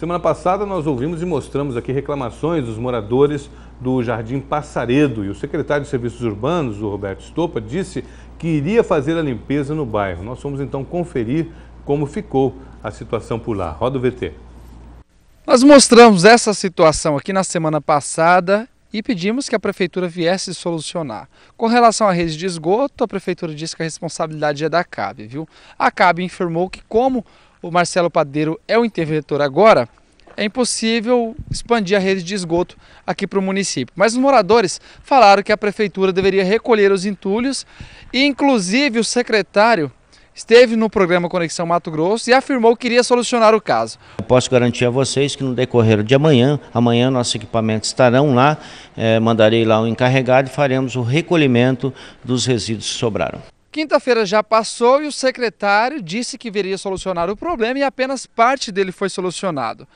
Semana passada nós ouvimos e mostramos aqui reclamações dos moradores do Jardim Passaredo e o secretário de Serviços Urbanos, o Roberto Estopa, disse que iria fazer a limpeza no bairro. Nós fomos então conferir como ficou a situação por lá. Roda o VT. Nós mostramos essa situação aqui na semana passada e pedimos que a prefeitura viesse solucionar. Com relação à rede de esgoto, a prefeitura disse que a responsabilidade é da CAB, viu? A CAB informou que como o Marcelo Padeiro é o interventor agora, é impossível expandir a rede de esgoto aqui para o município. Mas os moradores falaram que a prefeitura deveria recolher os entulhos e, inclusive, o secretário esteve no programa Conexão Mato Grosso e afirmou que iria solucionar o caso. Eu posso garantir a vocês que no decorrer de amanhã, amanhã nossos equipamentos estarão lá, eh, mandarei lá o encarregado e faremos o recolhimento dos resíduos que sobraram. Quinta-feira já passou e o secretário disse que viria solucionar o problema e apenas parte dele foi solucionado.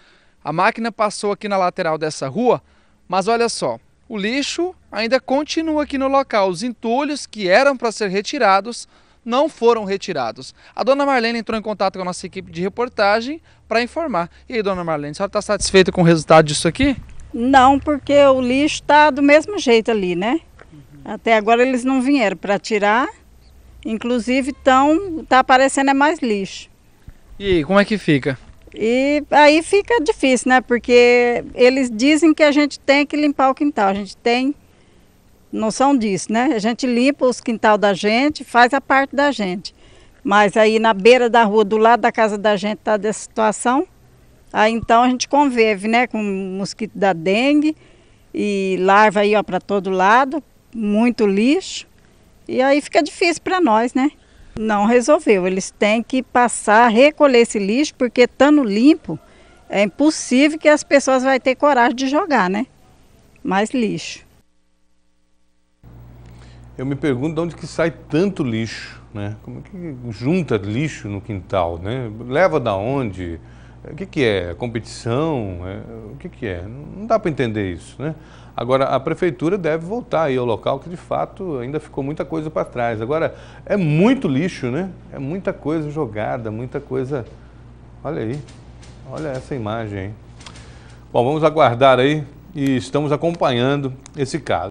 A máquina passou aqui na lateral dessa rua, mas olha só, o lixo ainda continua aqui no local. Os entulhos que eram para ser retirados não foram retirados. A dona Marlene entrou em contato com a nossa equipe de reportagem para informar. E aí, dona Marlene, a senhora está satisfeita com o resultado disso aqui? Não, porque o lixo está do mesmo jeito ali, né? Até agora eles não vieram para tirar Inclusive tão tá aparecendo é mais lixo. E como é que fica? E aí fica difícil, né? Porque eles dizem que a gente tem que limpar o quintal. A gente tem noção disso, né? A gente limpa os quintal da gente, faz a parte da gente. Mas aí na beira da rua, do lado da casa da gente, tá dessa situação. Aí então a gente convive, né, com mosquito da dengue e larva aí ó para todo lado, muito lixo. E aí fica difícil para nós, né? Não resolveu. Eles têm que passar, recolher esse lixo, porque estando limpo, é impossível que as pessoas vão ter coragem de jogar, né? Mais lixo. Eu me pergunto de onde que sai tanto lixo, né? Como que junta lixo no quintal, né? Leva da onde? O que, que é? Competição? É, o que, que é? Não dá para entender isso, né? Agora, a prefeitura deve voltar aí ao local, que de fato ainda ficou muita coisa para trás. Agora, é muito lixo, né? É muita coisa jogada, muita coisa. Olha aí, olha essa imagem. Hein? Bom, vamos aguardar aí e estamos acompanhando esse caso.